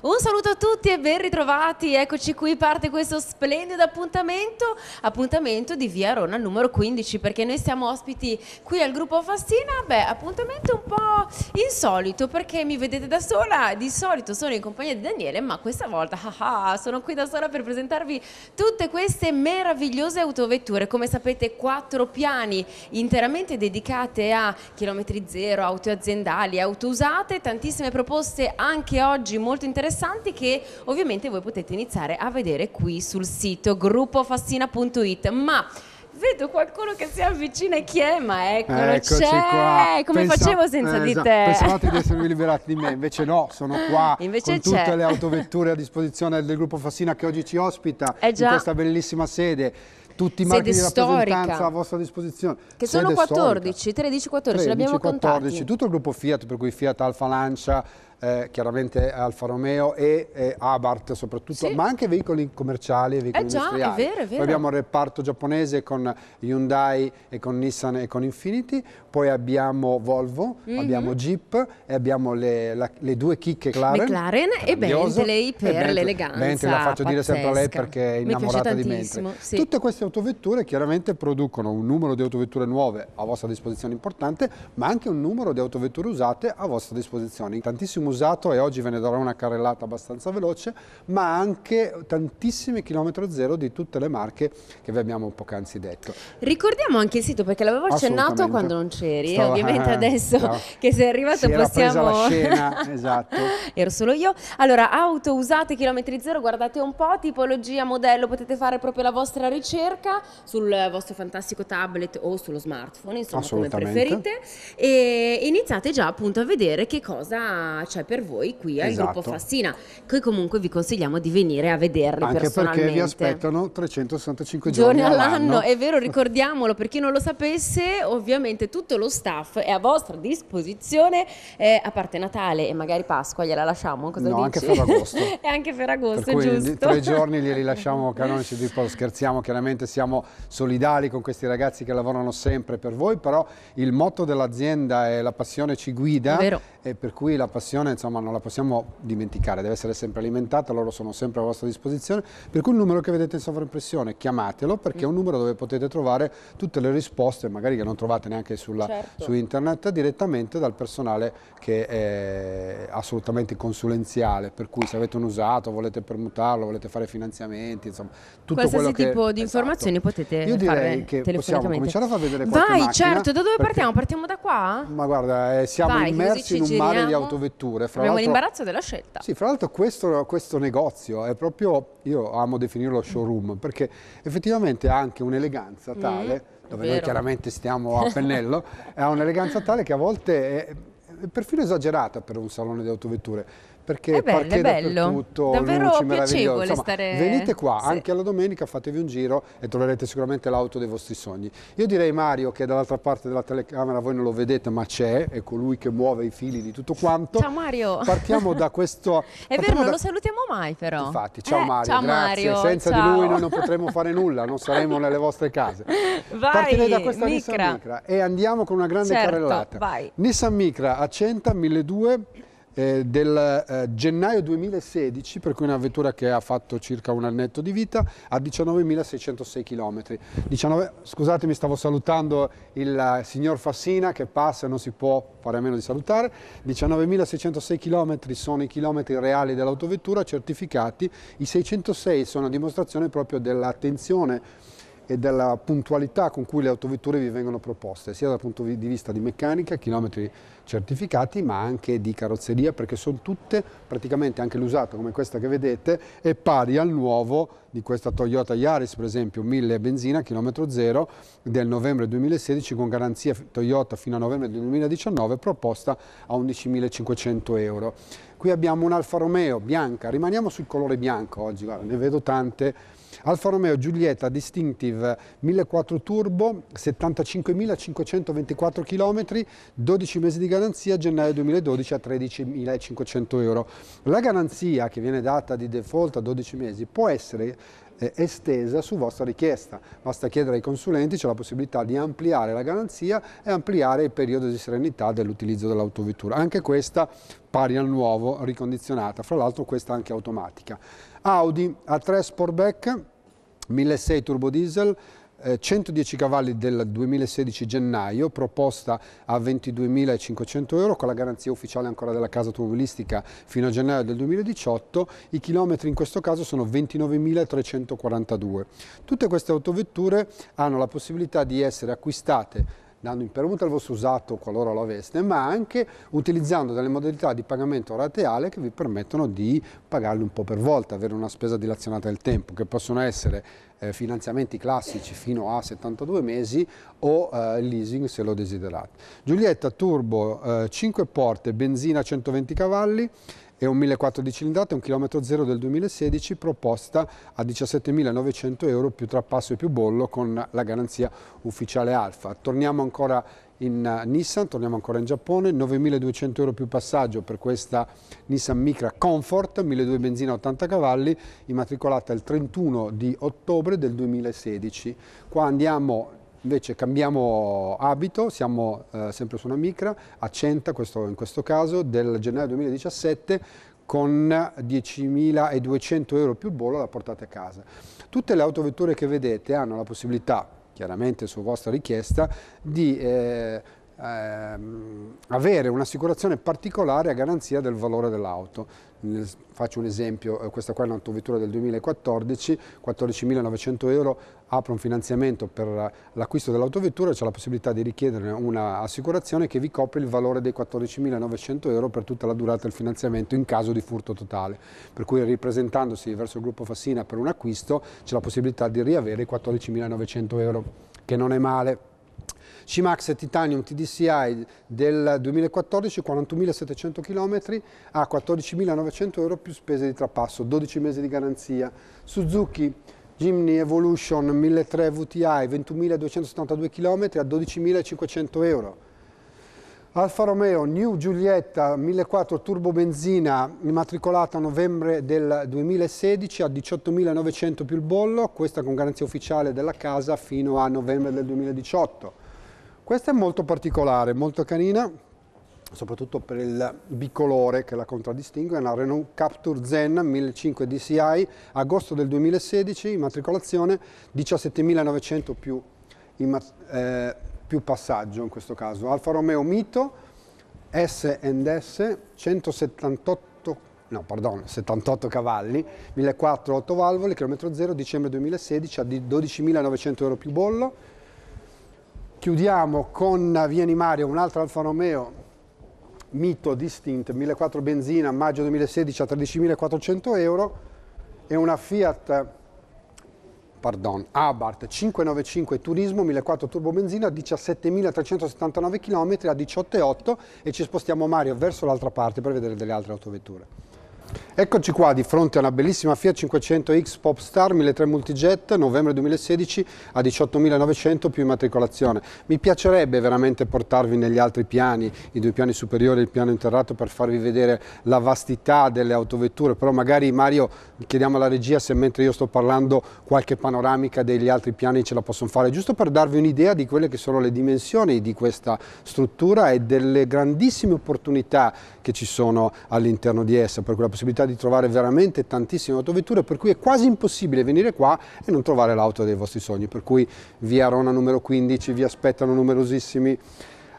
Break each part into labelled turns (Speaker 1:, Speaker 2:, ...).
Speaker 1: Un saluto a tutti e ben ritrovati, eccoci qui, parte questo splendido appuntamento, appuntamento di Via Rona numero 15 perché noi siamo ospiti qui al gruppo Fastina, beh appuntamento un po' insolito perché mi vedete da sola, di solito sono in compagnia di Daniele ma questa volta haha, ah, sono qui da sola per presentarvi tutte queste meravigliose autovetture, come sapete quattro piani interamente dedicate a chilometri zero, auto aziendali, auto usate, tantissime proposte anche oggi molto interessanti interessanti che ovviamente voi potete iniziare a vedere qui sul sito gruppofassina.it. Ma vedo qualcuno che si avvicina e chi è, ma eccolo, Eccoci c'è, qua. come Pensa, facevo senza eh, di esatto. te? Pensavate
Speaker 2: di esservi liberati di me, invece no, sono qua invece con c'è. tutte le autovetture a disposizione del gruppo Fassina che oggi ci ospita eh in questa bellissima sede tutti i marchi di rappresentanza storica. a vostra disposizione. Che Sede sono 14,
Speaker 1: storica. 13, 14, 13 l'abbiamo 14, contati. tutto
Speaker 2: il gruppo Fiat, per cui Fiat, Alfa Lancia, eh, chiaramente Alfa Romeo e eh, Abarth soprattutto, sì. ma anche veicoli commerciali e veicoli eh già, industriali. È vero, è vero. Poi abbiamo il reparto giapponese con Hyundai e con Nissan e con Infiniti, poi abbiamo Volvo, mm -hmm. abbiamo Jeep e abbiamo le, la, le due chicche McLaren, McLaren e Bentley per l'eleganza. Bentley la faccio pazzesca. dire sempre a lei perché è innamorata di Bentley. Sì. Tutte queste autovetture chiaramente producono un numero di autovetture nuove a vostra disposizione importante, ma anche un numero di autovetture usate a vostra disposizione. Tantissimo usato e oggi ve ne darò una carrellata abbastanza veloce, ma anche tantissimi chilometri zero di tutte le marche che vi abbiamo poc'anzi detto.
Speaker 1: Ricordiamo anche il sito perché l'avevo accennato quando non c'eri, Stavo... ovviamente adesso no. che sei arrivato si possiamo... Era la scena, esatto. Ero solo io. Allora, auto usate chilometri zero, guardate un po', tipologia, modello, potete fare proprio la vostra ricerca sul vostro fantastico tablet o sullo smartphone, insomma come preferite e iniziate già appunto a vedere che cosa c'è c'è cioè, per voi qui al esatto. gruppo Fassina, che comunque vi consigliamo di venire a vederli Anche personalmente. perché vi aspettano
Speaker 2: 365 giorni, giorni all'anno. all'anno. È
Speaker 1: vero, ricordiamolo, per chi non lo sapesse, ovviamente tutto lo staff è a vostra disposizione, eh, a parte Natale e magari Pasqua, gliela lasciamo, cosa no, dici? anche Ferragosto. e anche Ferragosto, per giusto. tre giorni
Speaker 2: li rilasciamo canonici di Paolo, scherziamo, chiaramente siamo solidali con questi ragazzi che lavorano sempre per voi, però il motto dell'azienda è la passione ci guida e per cui la passione persone insomma, non la possiamo dimenticare, deve essere sempre alimentata, loro sono sempre a vostra disposizione, per cui il numero che vedete in sovraimpressione chiamatelo perché è un mm. numero dove potete trovare tutte le risposte, magari che non trovate neanche sulla, certo. su internet, direttamente dal personale che è assolutamente consulenziale, per cui se avete un usato, volete permutarlo, volete fare finanziamenti, insomma, tutto Qualsiasi tipo che, di
Speaker 1: esatto. informazioni potete
Speaker 2: Io direi che possiamo cominciare a far vedere qualche Vai, macchina, certo, da dove perché... partiamo?
Speaker 1: Partiamo da qua?
Speaker 2: Ma guarda, eh, siamo Vai, immersi in un mare di autovetture strutture. Fra Abbiamo l'imbarazzo della scelta. Sì, fra l'altro questo, questo, negozio è proprio, io amo definirlo showroom, perché effettivamente ha anche un'eleganza mm, tale, mm, dove vero. noi chiaramente stiamo a pennello, ha un'eleganza tale che a volte è, è perfino esagerata per un salone di autovetture perché è bello, è bello. Tutto, davvero luci piacevole Insomma, stare... Venite qua, sì. anche alla domenica, fatevi un giro e troverete sicuramente l'auto dei vostri sogni. Io direi Mario, che dall'altra parte della telecamera voi non lo vedete ma c'è, è colui che muove i fili di tutto quanto. Ciao Mario! Partiamo da questo... è vero, da... non lo
Speaker 1: salutiamo mai però. Infatti, ciao eh, Mario, ciao grazie. Mario, Senza ciao. di lui noi non potremo
Speaker 2: fare nulla, non saremo nelle vostre case. Vai, Partirei da questa Micra. Nissan Micra e andiamo con una grande certo, carrellata. Vai. Nissan Micra a 100, 1200 eh, del eh, gennaio 2016, per cui una vettura che ha fatto circa un annetto di vita, a 19.606 km. 19, scusatemi, stavo salutando il eh, signor Fassina che passa, e non si può fare a meno di salutare. 19.606 km sono i chilometri reali dell'autovettura certificati, i 606 sono a dimostrazione proprio dell'attenzione e della puntualità con cui le autovetture vi vengono proposte, sia dal punto di vista di meccanica, chilometri certificati, ma anche di carrozzeria, perché sono tutte, praticamente anche l'usato come questa che vedete, è pari al nuovo di questa Toyota Yaris, per esempio, 1000 benzina, chilometro zero, del novembre 2016, con garanzia Toyota fino a novembre 2019, proposta a 11.500 euro. Qui abbiamo un Alfa Romeo bianca, rimaniamo sul colore bianco oggi, guarda, ne vedo tante, Alfa Romeo Giulietta Distinctive 1.4 Turbo, 75.524 km, 12 mesi di garanzia, gennaio 2012 a 13.500 euro. La garanzia che viene data di default a 12 mesi può essere eh, estesa su vostra richiesta. Basta chiedere ai consulenti, c'è la possibilità di ampliare la garanzia e ampliare il periodo di serenità dell'utilizzo dell'autovettura. Anche questa pari al nuovo, ricondizionata, fra l'altro questa anche automatica. Audi A3 Sportback, 1.6 turbo diesel, 110 eh, cavalli del 2016 gennaio, proposta a 22.500 euro con la garanzia ufficiale ancora della casa automobilistica fino a gennaio del 2018, i chilometri in questo caso sono 29.342. Tutte queste autovetture hanno la possibilità di essere acquistate dando in permuta il vostro usato qualora lo aveste, ma anche utilizzando delle modalità di pagamento rateale che vi permettono di pagarli un po' per volta, avere una spesa dilazionata del tempo, che possono essere eh, finanziamenti classici fino a 72 mesi o eh, leasing se lo desiderate. Giulietta Turbo eh, 5 porte, benzina 120 cavalli e un 1.400 di cilindrata, un chilometro zero del 2016, proposta a 17.900 euro più trapasso e più bollo con la garanzia ufficiale Alfa. Torniamo ancora in eh, Nissan, torniamo ancora in Giappone, 9.200 euro più passaggio per questa Nissan Micra Comfort, 1.200 benzina 80 cavalli, immatricolata il 31 di ottobre del 2016. Qua andiamo Invece cambiamo abito, siamo eh, sempre su una micra, a Centa questo, in questo caso, del gennaio 2017 con 10.200 euro più bollo la portate a casa. Tutte le autovetture che vedete hanno la possibilità chiaramente su vostra richiesta, di eh, ehm, avere un'assicurazione particolare a garanzia del valore dell'auto. Faccio un esempio, eh, questa qua è un'autovettura del 2014, 14.900 euro apre un finanziamento per l'acquisto dell'autovettura c'è la possibilità di richiedere un'assicurazione che vi copre il valore dei 14.900 euro per tutta la durata del finanziamento in caso di furto totale. Per cui ripresentandosi verso il gruppo Fassina per un acquisto c'è la possibilità di riavere i 14.900 euro, che non è male. Cimax Titanium TDCI del 2014, 41.700 km a 14.900 euro più spese di trapasso, 12 mesi di garanzia. Suzuki Jimny Evolution 1300 VTI 21.272 km a 12.500 euro. Alfa Romeo New Giulietta 1.4 turbo benzina immatricolata a novembre del 2016 a 18.900 più il bollo, questa con garanzia ufficiale della casa fino a novembre del 2018. Questa è molto particolare, molto canina, soprattutto per il bicolore che la contraddistingue, è una Renault Capture Zen 1500 DCI, agosto del 2016, immatricolazione 17.900 più, eh, più passaggio in questo caso. Alfa Romeo Mito S&S 178 no, pardon, 78 cavalli, 1.400 8 valvole, chilometro zero, dicembre 2016 a 12.900 euro più bollo. Chiudiamo con Via Mario un'altra Alfa Romeo Mito Distinct 1.400 benzina maggio 2016 a 13.400 euro e una Fiat pardon, Abarth 595 Turismo 1.400 turbo benzina 17.379 km a 18.8 e ci spostiamo Mario verso l'altra parte per vedere delle altre autovetture. Eccoci qua di fronte a una bellissima Fiat 500X Popstar 1003 Multijet novembre 2016 a 18.900 più immatricolazione. Mi piacerebbe veramente portarvi negli altri piani, i due piani superiori e il piano interrato per farvi vedere la vastità delle autovetture, però magari Mario chiediamo alla regia se mentre io sto parlando qualche panoramica degli altri piani ce la possono fare, giusto per darvi un'idea di quelle che sono le dimensioni di questa struttura e delle grandissime opportunità che ci sono all'interno di essa, per cui la possibilità di trovare veramente tantissime autovetture, per cui è quasi impossibile venire qua e non trovare l'auto dei vostri sogni, per cui via Rona numero 15 vi aspettano numerosissimi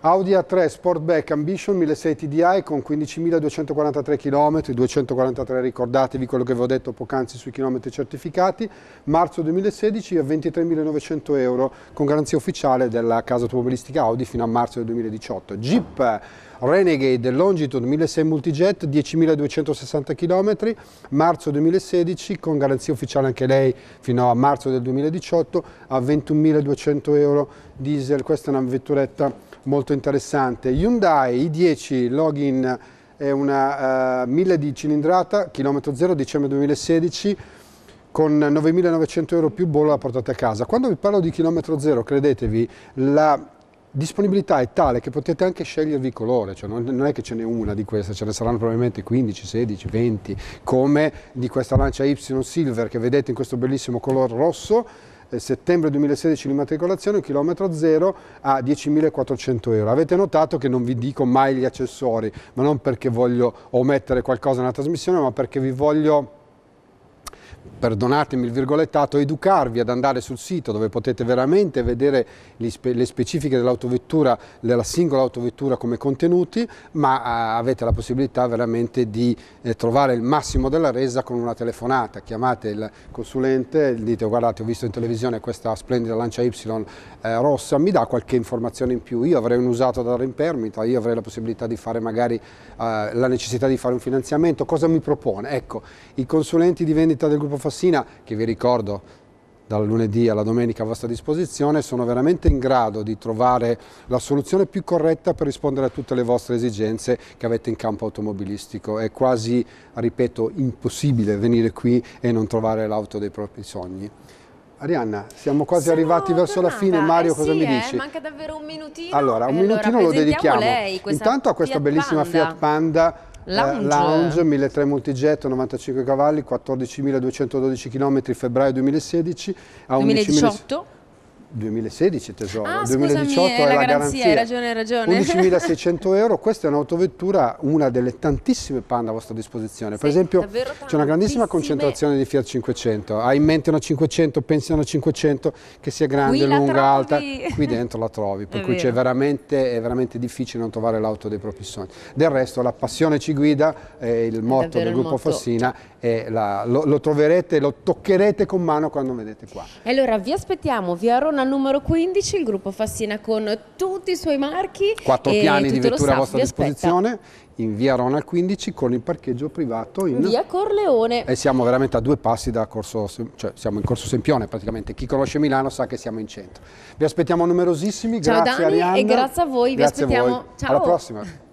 Speaker 2: Audi A3 Sportback Ambition 1600 TDI con 15.243 km, 243 ricordatevi quello che vi ho detto poc'anzi sui chilometri certificati, marzo 2016 a 23.900 euro con garanzia ufficiale della casa automobilistica Audi fino a marzo del 2018. Jeep Renegade Longitude 1600 Multijet 10.260 km, marzo 2016 con garanzia ufficiale anche lei fino a marzo del 2018 a 21.200 euro diesel, questa è una vetturetta molto interessante. Hyundai i10 login è una uh, eh, 1000 di cilindrata, chilometro zero, dicembre 2016, con 9.900 euro più bollo la portate a casa. Quando vi parlo di chilometro zero, credetevi, la disponibilità è tale che potete anche scegliervi colore, cioè non, non, è che ce n'è una di queste, ce ne saranno probabilmente 15, 16, 20, come di questa lancia Y Silver che vedete in questo bellissimo color rosso eh, settembre 2016 l'immatricolazione, chilometro zero a 10.400 euro. Avete notato che non vi dico mai gli accessori, ma non perché voglio omettere qualcosa nella trasmissione, ma perché vi voglio perdonatemi il virgolettato, educarvi ad andare sul sito dove potete veramente vedere le specifiche dell'autovettura, della singola autovettura come contenuti, ma eh, avete la possibilità veramente di eh, trovare il massimo della resa con una telefonata. Chiamate il consulente, dite guardate ho visto in televisione questa splendida lancia Y eh, rossa, mi dà qualche informazione in più, io avrei un usato da dare in permita, io avrei la possibilità di fare magari la necessità di fare un finanziamento, cosa mi propone? Ecco, i consulenti di vendita del gruppo Fassina, che vi ricordo dal lunedì alla domenica a vostra disposizione, sono veramente in grado di trovare la soluzione più corretta per rispondere a tutte le vostre esigenze che avete in campo automobilistico. È quasi, ripeto, impossibile venire qui e non trovare l'auto dei propri sogni. Arianna, siamo quasi Sono arrivati verso tornata. la fine. Mario, eh cosa sì, mi eh, dici? Eh, manca davvero un minutino. Allora, un allora, minutino lo dedichiamo. Lei, Intanto a questa Fiat bellissima Panda. Fiat Panda Lounge. Eh, lounge 1.300 multigetto, 95 cavalli, 14.212 km, febbraio 2016 a 2018. 11.000... 2016 tesoro, ah, 2018 scusami, è, è la garanzia, garanzia. Hai ragione,
Speaker 1: hai ragione. 11.600
Speaker 2: euro, questa è un'autovettura, una delle tantissime panne a vostra disposizione. Sì, per esempio c'è una grandissima concentrazione di Fiat 500, hai in mente una 500, pensi a una 500 che sia grande, lunga, alta, qui dentro la trovi, per è cui è veramente, è veramente difficile non trovare l'auto dei propri sogni. Del resto la passione ci guida, è il motto del gruppo motto. Fassina, la, lo, lo, troverete, lo toccherete con mano quando vedete qua.
Speaker 1: E allora vi aspettiamo, via Rona torna al numero 15 il gruppo Fassina con tutti i suoi marchi. Quattro piani di vettura a vostra disposizione
Speaker 2: in via Rona 15 con il parcheggio privato in via
Speaker 1: Corleone.
Speaker 2: E siamo veramente a due passi da Corso, cioè siamo in Corso Sempione praticamente. Chi conosce Milano sa che siamo in centro. Vi aspettiamo numerosissimi, Ciao grazie Dani, Arianna. e grazie a voi, grazie vi aspettiamo. Voi. Ciao. Alla prossima.